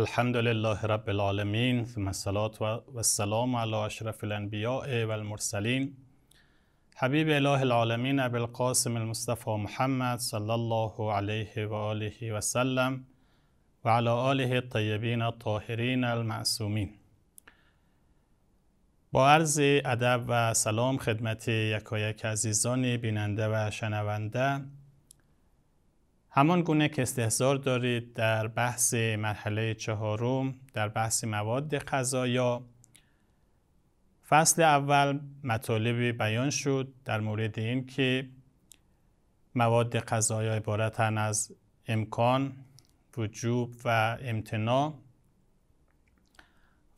الحمد لله رب العالمین ثم الصلاة والسلام السلام علی اشرف الانبیاء و المرسلین حبیب اله العالمین ابو القاسم المصطفی محمد صلی الله علیه و آله و سلم و علی آله الطیبین الطاهرین المعصومین با عرض ادب و سلام خدمت یکایک عزیزان بیننده و شنونده همان گونه که استحضار دارید در بحث مرحله چهارم در بحث مواد غذایا فصل اول مطالبی بیان شد در مورد اینکه مواد غذایا عبارتن از امکان وجوب و امتناع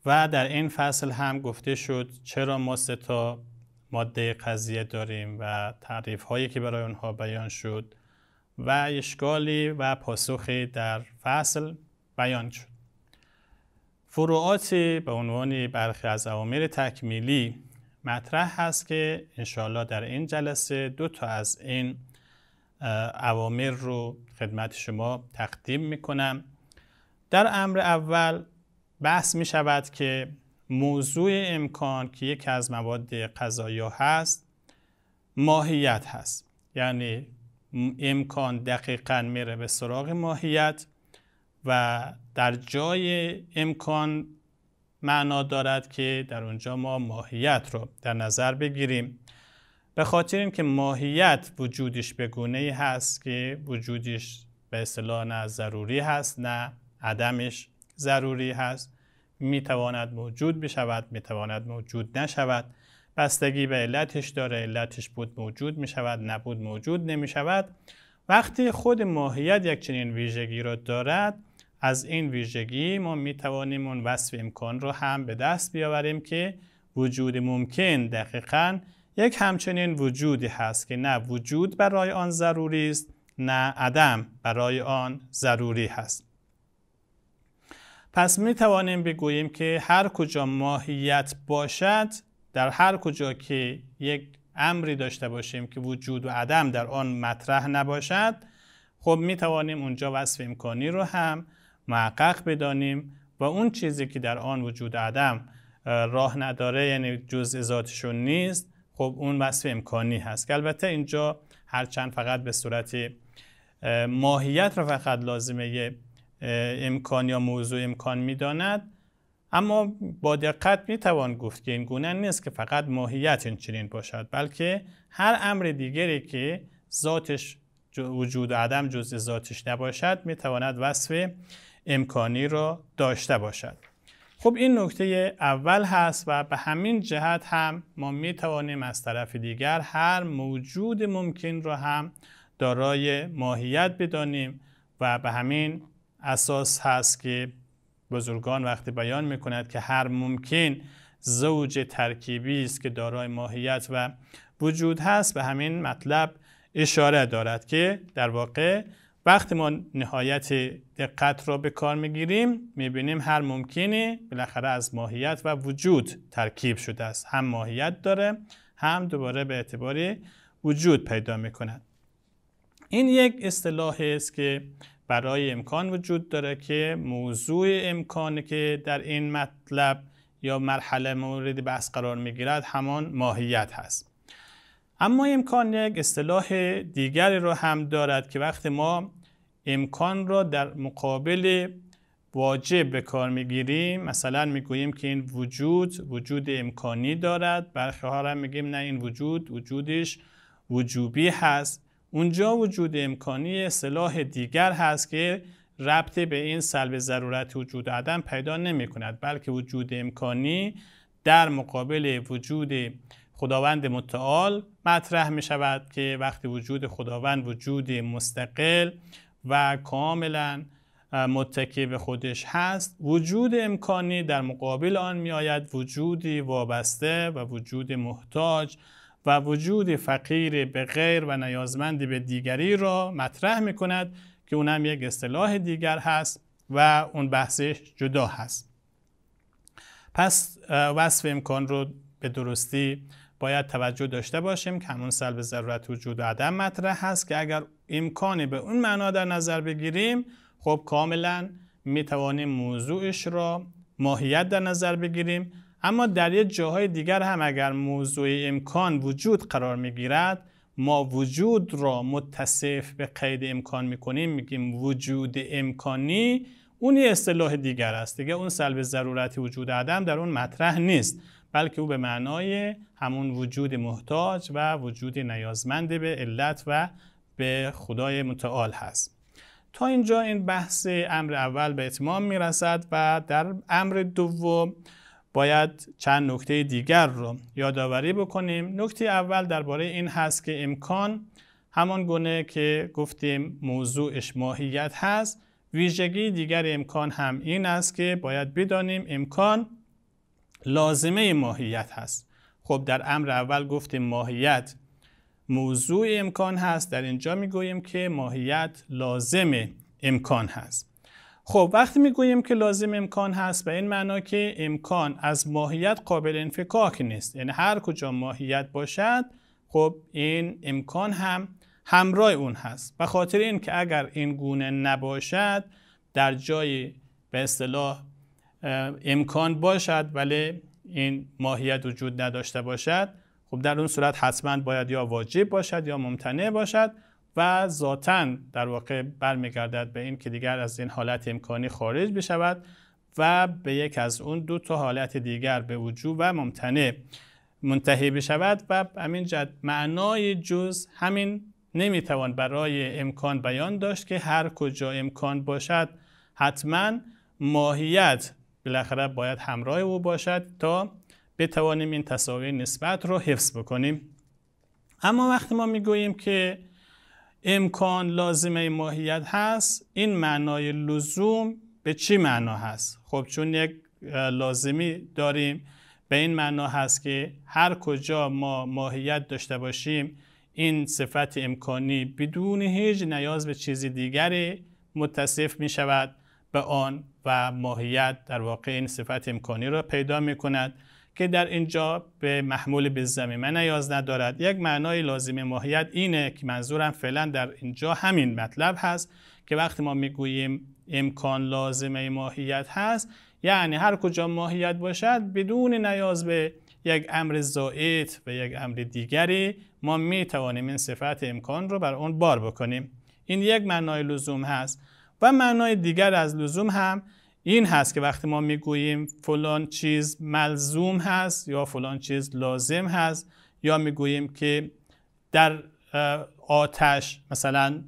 و در این فصل هم گفته شد چرا ما سه تا ماده قضیه داریم و تعریف هایی که برای آنها بیان شد و اشکالی و پاسخی در فصل بیان شد فروعات به عنوان برخی از عوامل تکمیلی مطرح هست که انشاءالله در این جلسه دو تا از این عوامل رو خدمت شما تقدیم میکنم در امر اول بحث می شود که موضوع امکان که یکی از مواد قضایی هست ماهیت هست یعنی امکان دقیقا میره به سراغ ماهیت و در جای امکان معنا دارد که در اونجا ما ماهیت رو در نظر بگیریم به خاطر اینکه ماهیت وجودش به گونه ای هست که وجودش به اصطلاح نه ضروری هست نه عدمش ضروری هست میتواند موجود بشود میتواند موجود نشود بستگی به علتش داره علتش بود موجود می شود نبود موجود نمی شود وقتی خود ماهیت یک چنین ویژگی را دارد از این ویژگی ما می توانیم اون وصف امکان رو هم به دست بیاوریم که وجود ممکن دقیقا یک همچنین وجودی هست که نه وجود برای آن ضروری است نه عدم برای آن ضروری هست پس می توانیم بگوییم که هر کجا ماهیت باشد در هر کجا که یک امری داشته باشیم که وجود و عدم در آن مطرح نباشد خب می توانیم اونجا وصف امکانی رو هم محقق بدانیم و اون چیزی که در آن وجود عدم راه نداره یعنی جزء ذاتشون نیست خب اون وصف امکانی هست که البته اینجا هرچند فقط به صورت ماهیت رو فقط لازمه امکان یا موضوع امکان میداند اما با دقت می توان گفت که این گونه نیست که فقط ماهیت این چنین باشد بلکه هر امر دیگری که ذاتش وجود عدم جزء ذاتش نباشد می تواند وصف امکانی را داشته باشد خب این نکته اول هست و به همین جهت هم ما می توانیم از طرف دیگر هر موجود ممکن را هم دارای ماهیت بدانیم و به همین اساس هست که بزرگان وقتی بیان می کند که هر ممکن زوج ترکیبی است که دارای ماهیت و وجود هست به همین مطلب اشاره دارد که در واقع وقتی ما نهایت دقت را به کار میگیریم میبینیم هر ممکنی بالاخره از ماهیت و وجود ترکیب شده است هم ماهیت داره هم دوباره به اعتباری وجود پیدا میکند این یک اصطلاح است که برای امکان وجود داره که موضوع امکانی که در این مطلب یا مرحله مورد بحث قرار میگیرد همان ماهیت هست اما امکان یک اصطلاح دیگری را هم دارد که وقتی ما امکان را در مقابل واجب به کار میگیریم مثلا میگوییم که این وجود وجود امکانی دارد برخی ها میگیم نه این وجود وجودش وجوبی هست اونجا وجود امکانی صلاح دیگر هست که ربط به این سلب ضرورت وجود عدم پیدا نمی کند بلکه وجود امکانی در مقابل وجود خداوند متعال مطرح می شود که وقتی وجود خداوند وجود مستقل و کاملا متکی به خودش هست وجود امکانی در مقابل آن می آید وجودی وابسته و وجود محتاج و وجود فقیر به غیر و نیازمندی به دیگری را مطرح می کند که اونم یک اصطلاح دیگر هست و اون بحثش جدا هست پس وصف امکان رو به درستی باید توجه داشته باشیم که همون سلب ضرورت وجود و عدم مطرح هست که اگر امکانی به اون معنا در نظر بگیریم خب کاملا می توانیم موضوعش را ماهیت در نظر بگیریم اما در یک جاهای دیگر هم اگر موضوع امکان وجود قرار میگیرد ما وجود را متصف به قید امکان می میکنیم میگیم وجود امکانی اون یه اصطلاح دیگر است دیگه اون سلب ضرورت وجود عدم در اون مطرح نیست بلکه او به معنای همون وجود محتاج و وجود نیازمند به علت و به خدای متعال هست تا اینجا این بحث امر اول به اتمام میرسد و در امر دوم باید چند نکته دیگر رو یادآوری بکنیم نکته اول درباره این هست که امکان همان گونه که گفتیم موضوعش ماهیت هست ویژگی دیگر امکان هم این است که باید بدانیم امکان لازمه ماهیت هست خب در امر اول گفتیم ماهیت موضوع امکان هست در اینجا میگوییم که ماهیت لازم امکان هست خب وقتی میگوییم که لازم امکان هست به این معنا که امکان از ماهیت قابل انفکاک نیست یعنی هر کجا ماهیت باشد خب این امکان هم همراه اون هست و خاطر این که اگر این گونه نباشد در جای به اصطلاح امکان باشد ولی این ماهیت وجود نداشته باشد خب در اون صورت حتما باید یا واجب باشد یا ممتنع باشد و ذاتا در واقع برمیگردد به این که دیگر از این حالت امکانی خارج بشود و به یک از اون دو تا حالت دیگر به وجود و ممتنع منتهی بشود و همین جد معنای جز همین نمیتوان برای امکان بیان داشت که هر کجا امکان باشد حتما ماهیت بالاخره باید همراه او باشد تا بتوانیم این تصاویر نسبت رو حفظ بکنیم اما وقتی ما میگوییم که امکان لازمه ماهیت هست این معنای لزوم به چی معنا هست خب چون یک لازمی داریم به این معنا هست که هر کجا ما ماهیت داشته باشیم این صفت امکانی بدون هیچ نیاز به چیزی دیگری متصف می شود به آن و ماهیت در واقع این صفت امکانی را پیدا می کند که در اینجا به محمول به زمین نیاز ندارد یک معنای لازم ماهیت اینه که منظورم فعلا در اینجا همین مطلب هست که وقتی ما میگوییم امکان لازمه ماهیت هست یعنی هر کجا ماهیت باشد بدون نیاز به یک امر زائد و یک امر دیگری ما می توانیم این صفت امکان رو بر اون بار بکنیم این یک معنای لزوم هست و معنای دیگر از لزوم هم این هست که وقتی ما میگوییم فلان چیز ملزوم هست یا فلان چیز لازم هست یا میگوییم که در آتش مثلا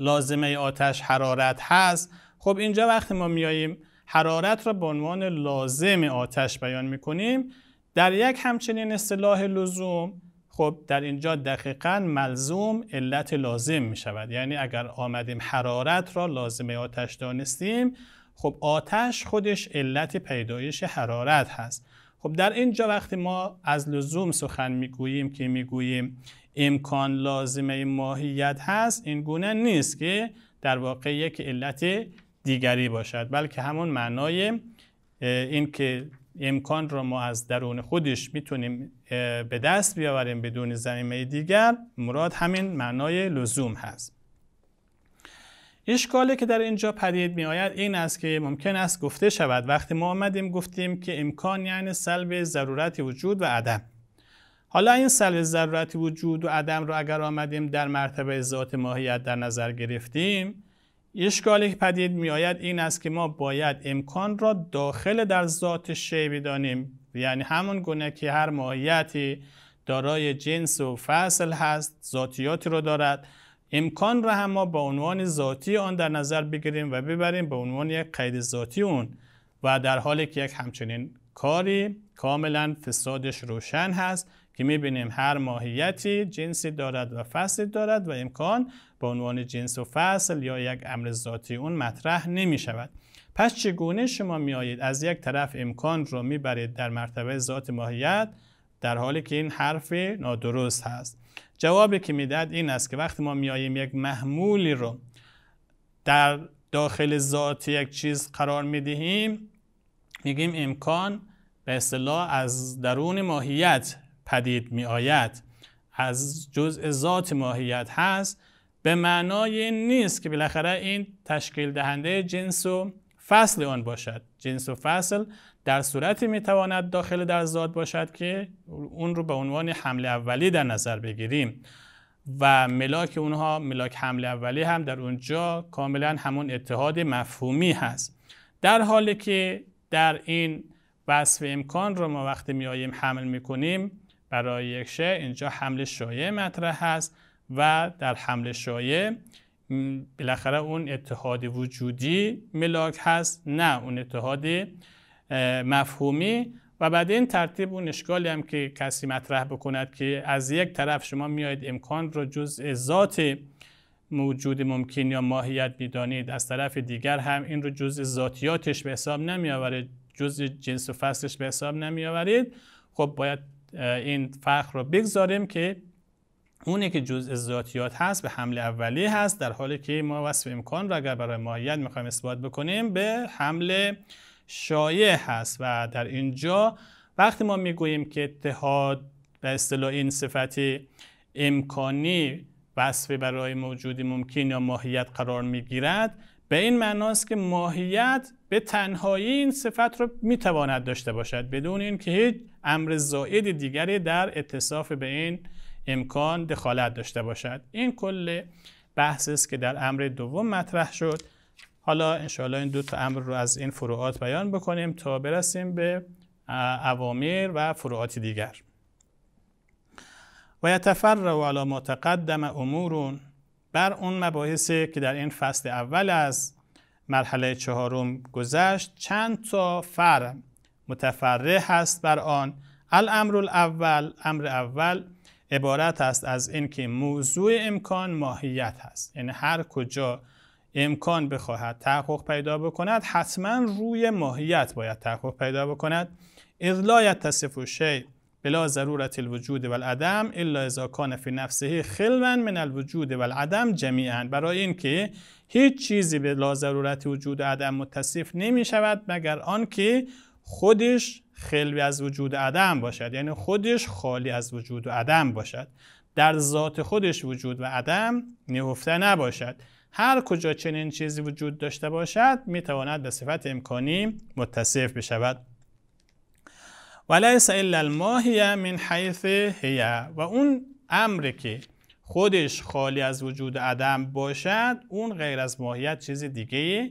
لازمه آتش حرارت هست خب اینجا وقتی ما میاییم حرارت را به عنوان لازم آتش بیان میکنیم در یک همچنین اصطلاح لزوم خب در اینجا دقیقا ملزوم علت لازم میشود یعنی اگر آمدیم حرارت را لازم آتش دانستیم خب آتش خودش علت پیدایش حرارت هست خب در اینجا وقتی ما از لزوم سخن میگوییم که میگوییم امکان لازمه ماهیت هست این گونه نیست که در واقع یک علت دیگری باشد بلکه همون معنای این که امکان را ما از درون خودش میتونیم به دست بیاوریم بدون زمینه دیگر مراد همین معنای لزوم هست اشکالی که در اینجا پدید می آید این است که ممکن است گفته شود وقتی ما آمدیم گفتیم که امکان یعنی سلب ضرورت وجود و عدم حالا این سلب ضرورت وجود و عدم را اگر آمدیم در مرتبه ذات ماهیت در نظر گرفتیم اشکالی که پدید می آید این است که ما باید امکان را داخل در ذات شی بدانیم یعنی همون گونه که هر ماهیتی دارای جنس و فصل هست ذاتیاتی را دارد امکان را هم ما به عنوان ذاتی آن در نظر بگیریم و ببریم به عنوان یک قید ذاتی اون و در حالی که یک همچنین کاری کاملا فسادش روشن هست که میبینیم هر ماهیتی جنسی دارد و فصلی دارد و امکان به عنوان جنس و فصل یا یک امر ذاتی اون مطرح نمی شود پس چگونه شما میایید از یک طرف امکان را میبرید در مرتبه ذات ماهیت در حالی که این حرف نادرست هست جوابی که میدهد این است که وقتی ما میاییم یک محمولی رو در داخل ذات یک چیز قرار میدهیم میگیم امکان به اصطلاح از درون ماهیت پدید میآید از جزء ذات ماهیت هست به معنای این نیست که بالاخره این تشکیل دهنده جنس و فصل آن باشد جنس و فصل در صورتی میتواند داخل در زاد باشد که اون رو به عنوان حمله اولی در نظر بگیریم و ملاک اونها ملاک حمله اولی هم در اونجا کاملا همون اتحاد مفهومی هست در حالی که در این وصف امکان رو ما وقتی میاییم حمل میکنیم برای یک شی اینجا حمل شایع مطرح هست و در حمل شایع بالاخره اون اتحاد وجودی ملاک هست نه اون اتحادی مفهومی و بعد این ترتیب اون اشکالی هم که کسی مطرح بکند که از یک طرف شما میاید امکان رو جز ذات موجود ممکن یا ماهیت میدانید از طرف دیگر هم این رو جز ذاتیاتش به حساب نمیآورید جز جنس و فصلش به حساب نمیآورید خب باید این فرق رو بگذاریم که اونی که جزء ذاتیات هست به حمل اولی هست در حالی که ما وصف امکان را اگر برای ماهیت میخوایم اثبات بکنیم به حمله شایع هست و در اینجا وقتی ما میگوییم که اتحاد به اصطلاح این صفت امکانی وصف برای موجودی ممکن یا ماهیت قرار میگیرد به این معناست که ماهیت به تنهایی این صفت رو میتواند داشته باشد بدون اینکه هیچ امر زائد دیگری در اتصاف به این امکان دخالت داشته باشد این کل بحث است که در امر دوم مطرح شد حالا انشاءالله این دو تا امر رو از این فروعات بیان بکنیم تا برسیم به اوامر و فروعات دیگر و یتفر و ما متقدم امورون بر اون مباحثی که در این فصل اول از مرحله چهارم گذشت چند تا فرع متفرع هست بر آن الامر الاول امر اول عبارت است از اینکه موضوع امکان ماهیت هست یعنی هر کجا امکان بخواهد تحقق پیدا بکند حتما روی ماهیت باید تحقق پیدا بکند اذ لا یتصف شی بلا ضرورت الوجود والعدم الا اذا کان فی نفسه خلوا من الوجود و العدم جمیعا برای اینکه هیچ چیزی بلا ضرورت وجود و عدم متصف نمی شود مگر آنکه خودش خلوی از وجود عدم باشد یعنی خودش خالی از وجود و عدم باشد در ذات خودش وجود و عدم نهفته نباشد هر کجا چنین چیزی وجود داشته باشد تواند به صفت امکانی متصف بشود ولیس الا الماهیه من حیث هیه و اون امر که خودش خالی از وجود عدم باشد اون غیر از ماهیت چیز دیگه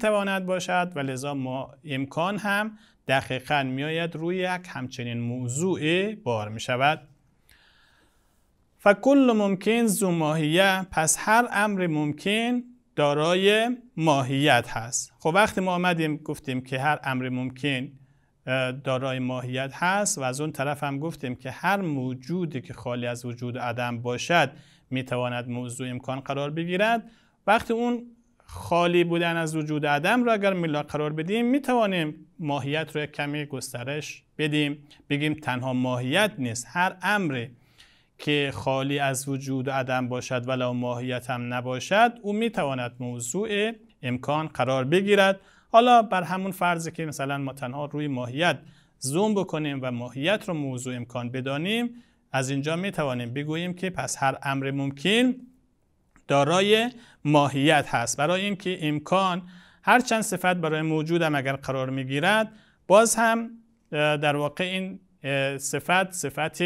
تواند باشد و لذا ما امکان هم دقیقا آید روی یک همچنین موضوع بار می شود فکل کل ممکن زو ماهیه پس هر امر ممکن دارای ماهیت هست خب وقتی ما آمدیم گفتیم که هر امر ممکن دارای ماهیت هست و از اون طرف هم گفتیم که هر موجودی که خالی از وجود عدم باشد میتواند موضوع امکان قرار بگیرد وقتی اون خالی بودن از وجود عدم را اگر میلا قرار بدیم میتوانیم ماهیت رو کمی گسترش بدیم بگیم تنها ماهیت نیست هر امر که خالی از وجود و عدم باشد ولو ماهیت هم نباشد او میتواند موضوع امکان قرار بگیرد حالا بر همون فرض که مثلا ما تنها روی ماهیت زوم بکنیم و ماهیت رو موضوع امکان بدانیم از اینجا میتوانیم بگوییم که پس هر امر ممکن دارای ماهیت هست برای اینکه امکان هر چند صفت برای موجودم اگر قرار میگیرد باز هم در واقع این صفت صفت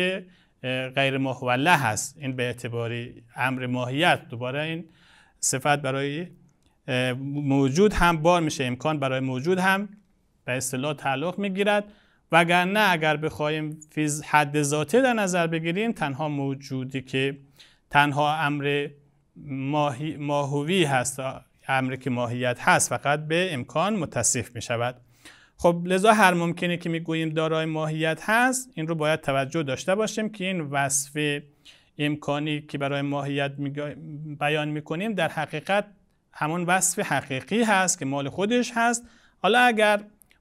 غیر محوله هست این به اعتباری امر ماهیت دوباره این صفت برای موجود هم بار میشه امکان برای موجود هم به اصطلاح تعلق میگیرد وگرنه اگر بخوایم فیز حد ذاته در نظر بگیریم تنها موجودی که تنها امر ماهوی هست امری که ماهیت هست فقط به امکان متصف می شود خب لذا هر ممکنه که میگوییم دارای ماهیت هست این رو باید توجه داشته باشیم که این وصف امکانی که برای ماهیت بیان میکنیم در حقیقت همون وصف حقیقی هست که مال خودش هست حالا اگر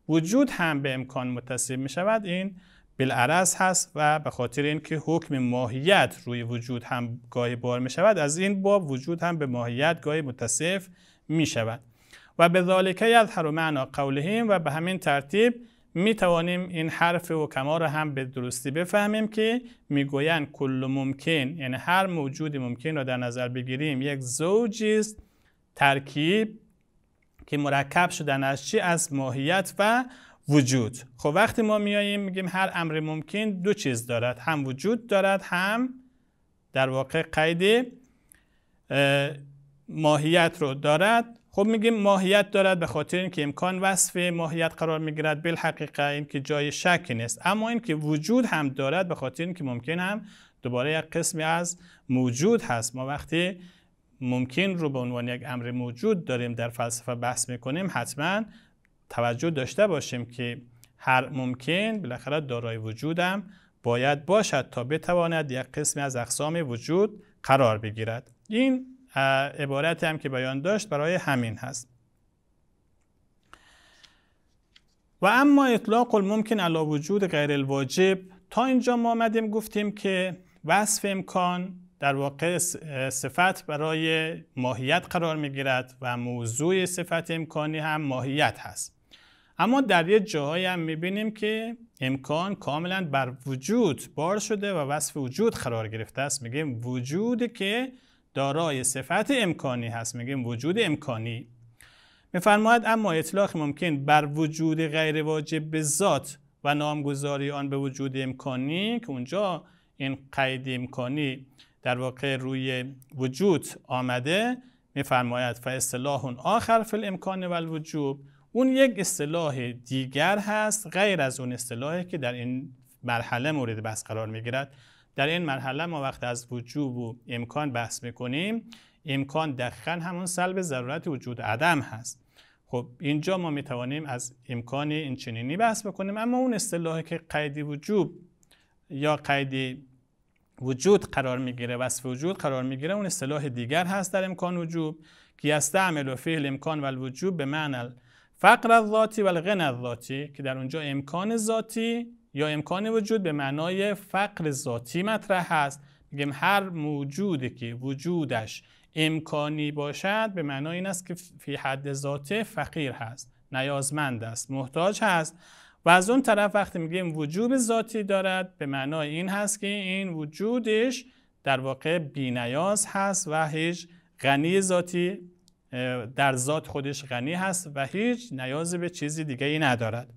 وجود هم به امکان متصف می شود این بالعرض هست و به خاطر اینکه حکم ماهیت روی وجود هم گاهی بار می شود از این باب وجود هم به ماهیت گاهی متصف می شود و به ذالکه یظهر معنا قولهم و به همین ترتیب می توانیم این حرف و کما را هم به درستی بفهمیم که میگویند کل ممکن یعنی هر موجود ممکن را در نظر بگیریم یک زوجی است ترکیب که مرکب شدن از چی از ماهیت و وجود خب وقتی ما میاییم میگیم هر امر ممکن دو چیز دارد هم وجود دارد هم در واقع قید ماهیت رو دارد خب میگیم ماهیت دارد به خاطر اینکه امکان وصف ماهیت قرار میگیرد بالحقیقه اینکه جای شکی نیست اما اینکه وجود هم دارد به خاطر اینکه ممکن هم دوباره یک قسمی از موجود هست ما وقتی ممکن رو به عنوان یک امر موجود داریم در فلسفه بحث میکنیم حتما توجه داشته باشیم که هر ممکن بالاخره دارای وجودم باید باشد تا بتواند یک قسمی از اقسام وجود قرار بگیرد این عبارت هم که بیان داشت برای همین هست و اما اطلاق الممکن علا وجود غیر الواجب تا اینجا ما آمدیم گفتیم که وصف امکان در واقع صفت برای ماهیت قرار میگیرد و موضوع صفت امکانی هم ماهیت هست اما در یه جاهایی هم می بینیم که امکان کاملا بر وجود بار شده و وصف وجود قرار گرفته است میگیم وجودی که دارای صفت امکانی هست میگیم وجود امکانی میفرماید اما اطلاق ممکن بر وجود غیر واجب به ذات و نامگذاری آن به وجود امکانی که اونجا این قید امکانی در واقع روی وجود آمده میفرماید و اصطلاح آخر فی الامکان و الوجوب اون یک اصطلاح دیگر هست غیر از اون اصطلاحی که در این مرحله مورد بحث قرار میگیرد در این مرحله ما وقت از وجوب و امکان بحث میکنیم امکان دقیقا همون سلب ضرورت وجود عدم هست خب اینجا ما میتوانیم از امکان این چنینی بحث بکنیم اما اون اصطلاحی که قیدی وجوب یا قیدی وجود قرار میگیره وصف وجود قرار میگیره اون اصطلاح دیگر هست در امکان وجوب که یستعمل و فعل امکان و الوجوب به معنی فقر الذاتی و الغنی الذاتی که در اونجا امکان ذاتی یا امکان وجود به معنای فقر ذاتی مطرح است میگیم هر موجودی که وجودش امکانی باشد به معنای این است که فی حد ذاته فقیر هست نیازمند است محتاج هست و از اون طرف وقتی میگیم وجود ذاتی دارد به معنای این هست که این وجودش در واقع نیاز هست و هیچ غنی ذاتی در ذات خودش غنی هست و هیچ نیاز به چیزی دیگه ای ندارد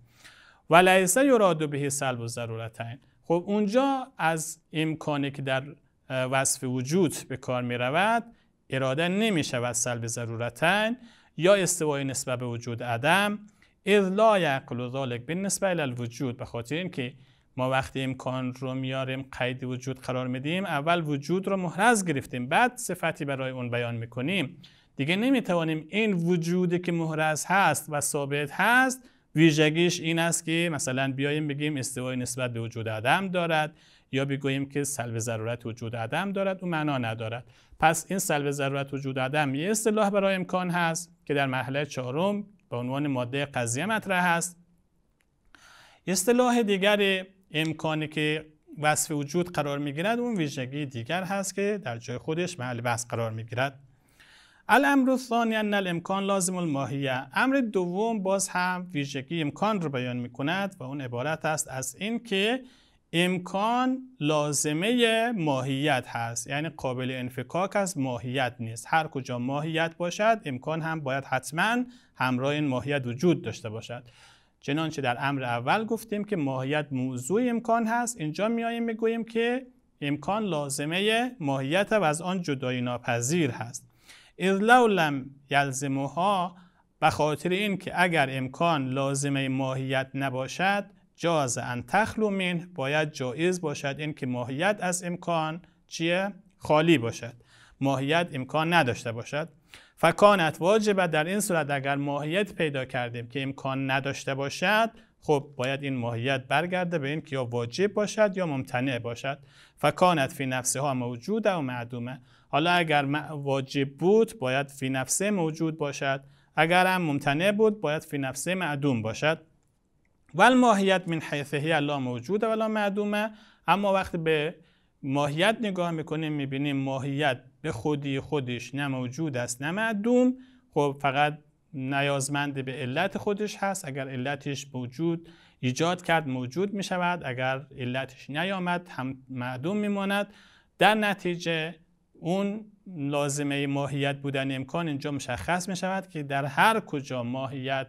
و لیسه یراد به سلب و ضرورتین خب اونجا از امکانی که در وصف وجود به کار می رود اراده نمی شود سلب ضرورتن یا استوای نسبت به وجود عدم اذ لا یعقل ذلک به نسبت الوجود به خاطر اینکه ما وقتی امکان رو میاریم قید وجود قرار میدیم اول وجود رو محرز گرفتیم بعد صفتی برای اون بیان میکنیم دیگه توانیم این وجودی که محرز هست و ثابت هست ویژگیش این است که مثلا بیایم بگیم استوای نسبت به وجود عدم دارد یا بگوییم که سلب ضرورت وجود عدم دارد او معنا ندارد پس این سلب ضرورت وجود عدم یه اصطلاح برای امکان هست که در مرحله چهارم به عنوان ماده قضیه مطرح است اصطلاح دیگر امکانی که وصف وجود قرار میگیرد اون ویژگی دیگر هست که در جای خودش محل بحث قرار میگیرد الامر الثانی ان الامکان لازم الماهیه امر دوم باز هم ویژگی امکان رو بیان می کند و اون عبارت است از این که امکان لازمه ماهیت هست یعنی قابل انفکاک از ماهیت نیست هر کجا ماهیت باشد امکان هم باید حتما همراه این ماهیت وجود داشته باشد چنانچه در امر اول گفتیم که ماهیت موضوع امکان هست اینجا می گوییم که امکان لازمه ماهیت و از آن جدایی ناپذیر هست از لولم یلزموها به خاطر این که اگر امکان لازمه ماهیت نباشد جاز ان تخلو باید جایز باشد این که ماهیت از امکان چیه؟ خالی باشد ماهیت امکان نداشته باشد فکانت واجبه در این صورت اگر ماهیت پیدا کردیم که امکان نداشته باشد خب باید این ماهیت برگرده به این که یا واجب باشد یا ممتنع باشد فکانت فی نفسها موجوده و معدومه حالا اگر واجب بود باید فی نفسه موجود باشد اگر هم ممتنع بود باید فی نفسه معدوم باشد و ماهیت من حیثه هی الله موجوده ولا معدومه اما وقتی به ماهیت نگاه میکنیم میبینیم ماهیت به خودی خودش نه موجود است نه معدوم خب فقط نیازمند به علت خودش هست اگر علتش موجود ایجاد کرد موجود میشود اگر علتش نیامد هم معدوم میماند در نتیجه اون لازمه ماهیت بودن امکان اینجا مشخص می شود که در هر کجا ماهیت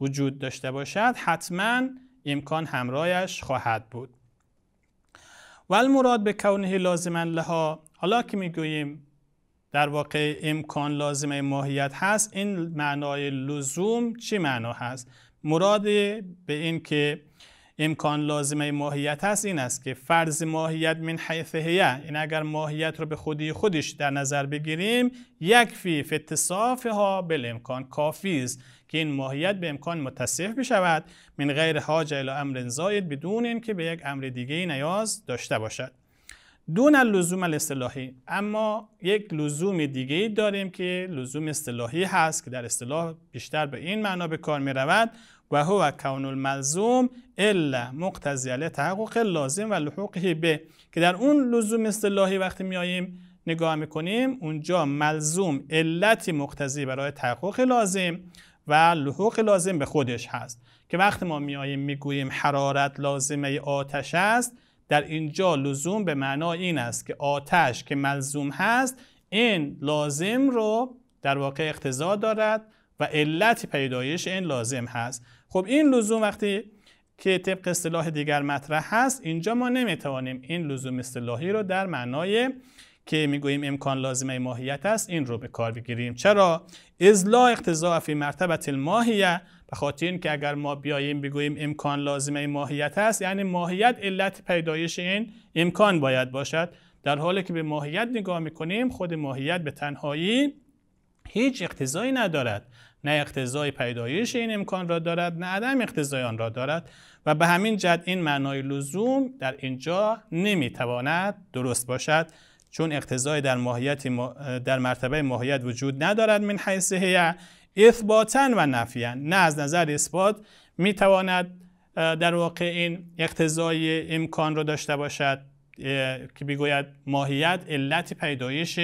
وجود داشته باشد حتما امکان همراهش خواهد بود و المراد به کونه لازما لها حالا که میگوییم در واقع امکان لازمه ماهیت هست این معنای لزوم چی معنا هست مراد به این که امکان لازمه ماهیت هست این است که فرض ماهیت من حیث هیه این اگر ماهیت رو به خودی خودش در نظر بگیریم یکفی فتصاف ها امکان کافی است که این ماهیت به امکان متصف بشود من غیر حاجه الی امر زاید بدون اینکه به یک امر دیگه نیاز داشته باشد دون لزوم الاصطلاحی اما یک لزوم دیگه داریم که لزوم اصطلاحی هست که در اصطلاح بیشتر به این معنا به کار می رود و هو کون الملزوم الا مقتضی تحقق لازم و لحوقه به که در اون لزوم اصطلاحی وقتی میاییم نگاه میکنیم اونجا ملزوم علتی مقتضی برای تحقق لازم و لحوق لازم به خودش هست که وقتی ما میاییم میگوییم حرارت لازمه آتش است در اینجا لزوم به معنا این است که آتش که ملزوم هست این لازم رو در واقع اقتضا دارد و علت پیدایش این لازم هست خب این لزوم وقتی که طبق اصطلاح دیگر مطرح هست اینجا ما نمیتوانیم این لزوم اصطلاحی رو در معنای که میگوییم امکان لازمه ماهیت است این رو به کار بگیریم چرا از لا اقتضاع فی مرتبه الماهیه به خاطر اینکه اگر ما بیاییم بگوییم امکان لازمه ماهیت است یعنی ماهیت علت پیدایش این امکان باید باشد در حالی که به ماهیت نگاه میکنیم خود ماهیت به تنهایی هیچ اقتضایی ندارد نه اقتضای پیدایش این امکان را دارد نه عدم اقتضای آن را دارد و به همین جد این معنای لزوم در اینجا نمیتواند درست باشد چون اقتضای در, ماهیت در مرتبه ماهیت وجود ندارد من حیث هیه اثباتا و نفیا نه از نظر اثبات میتواند در واقع این اقتضای امکان را داشته باشد که بگوید ماهیت علت پیدایش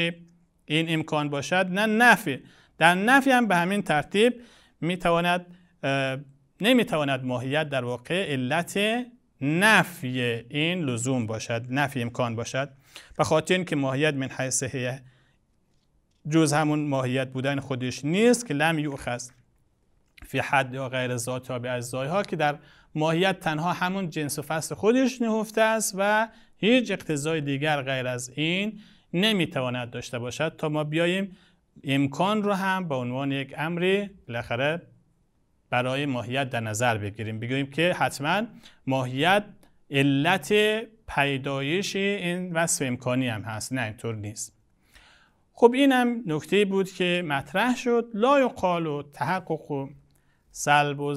این امکان باشد نه نفی در نفی هم به همین ترتیب میتواند نمیتواند ماهیت در واقع علت نفی این لزوم باشد نفی امکان باشد به خاطر اینکه ماهیت من حیث جز همون ماهیت بودن خودش نیست که لم است فی حد یا غیر ذات به اجزای ها که در ماهیت تنها همون جنس و فصل خودش نهفته است و هیچ اقتضای دیگر غیر از این نمیتواند داشته باشد تا ما بیاییم امکان رو هم به عنوان یک امری بالاخره برای ماهیت در نظر بگیریم بگوییم که حتما ماهیت علت پیدایش این وصف امکانی هم هست نه اینطور نیست خب این هم نکته بود که مطرح شد لا یقال و تحقق و سلب و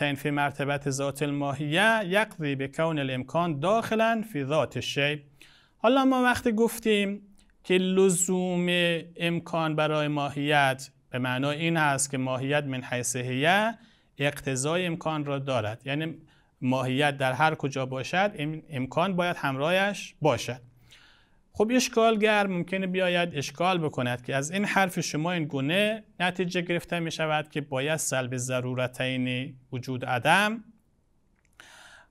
این فی مرتبت ذات الماهیه یقضی به کون الامکان داخلا فی ذات شیب حالا ما وقتی گفتیم که لزوم امکان برای ماهیت به معنای این هست که ماهیت من حیث هیه اقتضای امکان را دارد یعنی ماهیت در هر کجا باشد ام، امکان باید همراهش باشد خب اشکالگر ممکنه بیاید اشکال بکند که از این حرف شما این گونه نتیجه گرفته می شود که باید سلب ضرورتین وجود عدم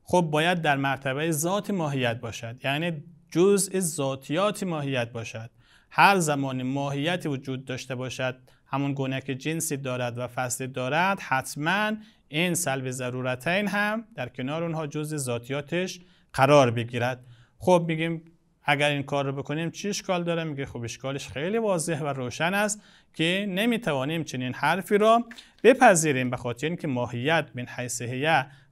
خب باید در مرتبه ذات ماهیت باشد یعنی جزء ذاتیات ماهیت باشد هر زمان ماهیتی وجود داشته باشد همون گونه که جنسی دارد و فصلی دارد حتما این سلب ضرورتین هم در کنار اونها جزء ذاتیاتش قرار بگیرد خب میگیم اگر این کار رو بکنیم چی اشکال داره میگه خب اشکالش خیلی واضح و روشن است که نمیتوانیم چنین حرفی را بپذیریم به خاطر اینکه ماهیت من حیث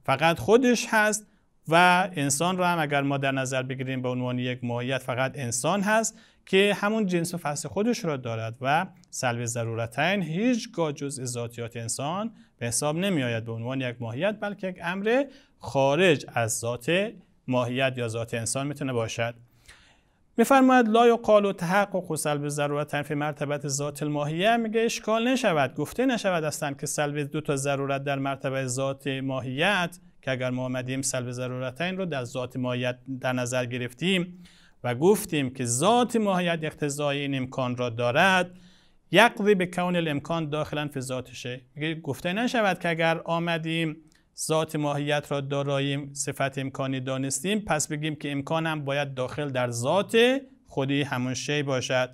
فقط خودش هست و انسان را هم اگر ما در نظر بگیریم به عنوان یک ماهیت فقط انسان هست که همون جنس و فصل خودش را دارد و سلب ضرورتین هیچگاه جز ذاتیات انسان به حساب نمی آید به عنوان یک ماهیت بلکه یک امر خارج از ذات ماهیت یا ذات انسان میتونه باشد میفرماید لا یقال و تحقق و سلب ضرورت فی مرتبت ذات الماهیه میگه اشکال نشود گفته نشود هستند که سلب دو تا ضرورت در مرتبه ذات ماهیت که اگر ما آمدیم سلب ضرورتین رو در ذات ماهیت در نظر گرفتیم و گفتیم که ذات ماهیت اقتضای این امکان را دارد یقضی به کون الامکان داخلا فی ذاتشه گفته نشود که اگر آمدیم ذات ماهیت را داراییم صفت امکانی دانستیم پس بگیم که امکان هم باید داخل در ذات خودی همون شی باشد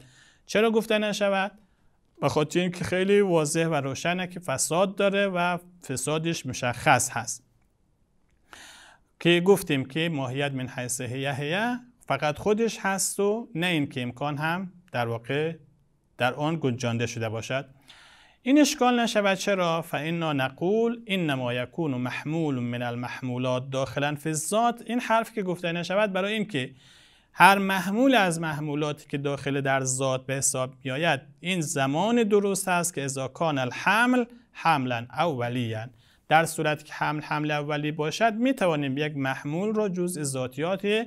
چرا گفته نشود به خاطر اینکه خیلی واضح و روشنه که فساد داره و فسادش مشخص هست که گفتیم که ماهیت من حیث هیه هیه فقط خودش هست و نه این که امکان هم در واقع در آن گنجانده شده باشد این اشکال نشود چرا فانا نقول نما یکون محمول من المحمولات داخلا فی الذات این حرف که گفته نشود برای اینکه هر محمول از محمولاتی که داخل در ذات به حساب میآید این زمان درست است که اذا کان الحمل حملا اولیا در صورت که حمل حمل اولی باشد می توانیم یک محمول را جزء ذاتیات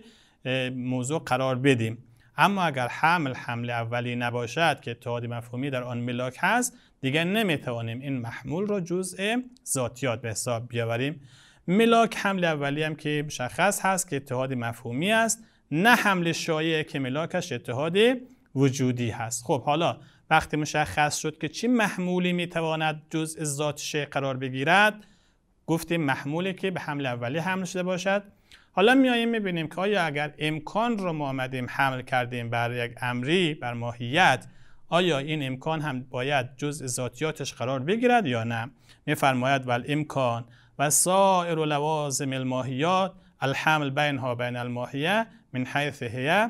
موضوع قرار بدیم اما اگر حمل حمل اولی نباشد که اتحاد مفهومی در آن ملاک هست دیگر توانیم این محمول را جزء ذاتیات به حساب بیاوریم ملاک حمل اولی هم که مشخص هست که اتحاد مفهومی است نه حمل شایع که ملاکش اتحاد وجودی هست خب حالا وقتی مشخص شد که چی محمولی میتواند جزء ذات شی قرار بگیرد گفتیم محموله که به حمل اولی حمل شده باشد حالا میاییم میبینیم که آیا اگر امکان رو ما آمدیم حمل کردیم بر یک امری بر ماهیت آیا این امکان هم باید جز ذاتیاتش قرار بگیرد یا نه میفرماید ول امکان و سایر و لوازم الماهیات الحمل بینها بین الماهیه من حیث هیه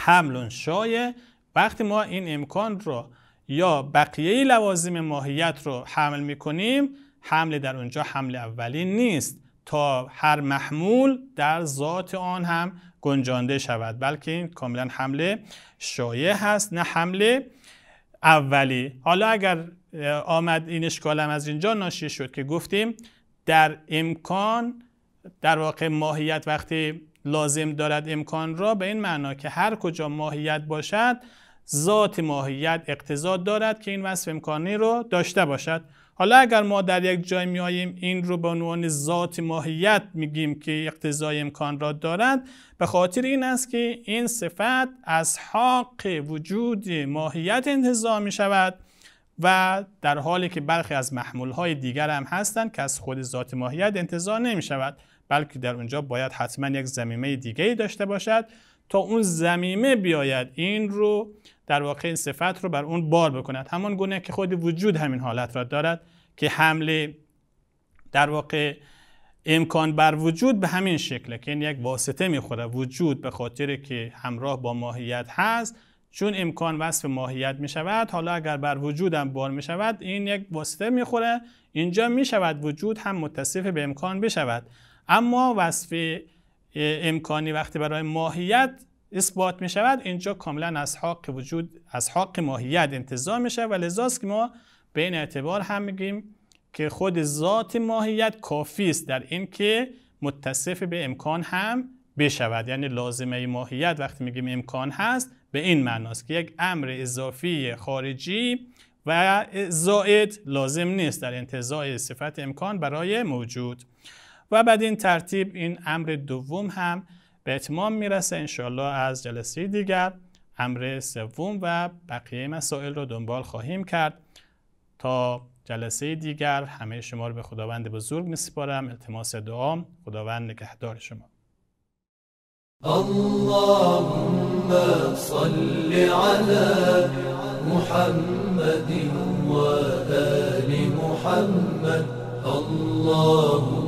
حمل شایه وقتی ما این امکان رو یا بقیه لوازم ماهیت رو حمل میکنیم حمل در اونجا حمل اولی نیست تا هر محمول در ذات آن هم گنجانده شود بلکه این کاملا حمله شایع هست نه حمله اولی حالا اگر آمد این اشکالم از اینجا ناشی شد که گفتیم در امکان در واقع ماهیت وقتی لازم دارد امکان را به این معنا که هر کجا ماهیت باشد ذات ماهیت اقتضا دارد که این وصف امکانی رو داشته باشد حالا اگر ما در یک جای میاییم این رو به عنوان ذات ماهیت میگیم که اقتضای امکان را دارد به خاطر این است که این صفت از حق وجود ماهیت انتظار می شود و در حالی که برخی از محمول های دیگر هم هستند که از خود ذات ماهیت انتظار نمی شود بلکه در اونجا باید حتما یک زمینه دیگری داشته باشد تا اون زمیمه بیاید این رو در واقع این صفت رو بر اون بار بکند همان گونه که خود وجود همین حالت را دارد که حمله در واقع امکان بر وجود به همین شکله که این یک واسطه میخوره وجود به خاطر که همراه با ماهیت هست چون امکان وصف ماهیت می شود حالا اگر بر وجود هم بار می شود این یک واسطه می خوره اینجا می شود وجود هم متصف به امکان بشود اما وصف امکانی وقتی برای ماهیت اثبات می شود اینجا کاملا از حق وجود از حق ماهیت انتظار می شود و لذاست که ما به این اعتبار هم میگیم که خود ذات ماهیت کافی است در اینکه متصف به امکان هم بشود یعنی لازمه ماهیت وقتی میگیم امکان هست به این معناست که یک امر اضافی خارجی و زائد لازم نیست در انتظار صفت امکان برای موجود و بعد این ترتیب این امر دوم هم به اتمام میرسه انشالله از جلسه دیگر امر سوم و بقیه مسائل رو دنبال خواهیم کرد تا جلسه دیگر همه شما رو به خداوند بزرگ میسپارم التماس دعا خداوند نگهدار شما اللهم صل علی محمد محمد اللهم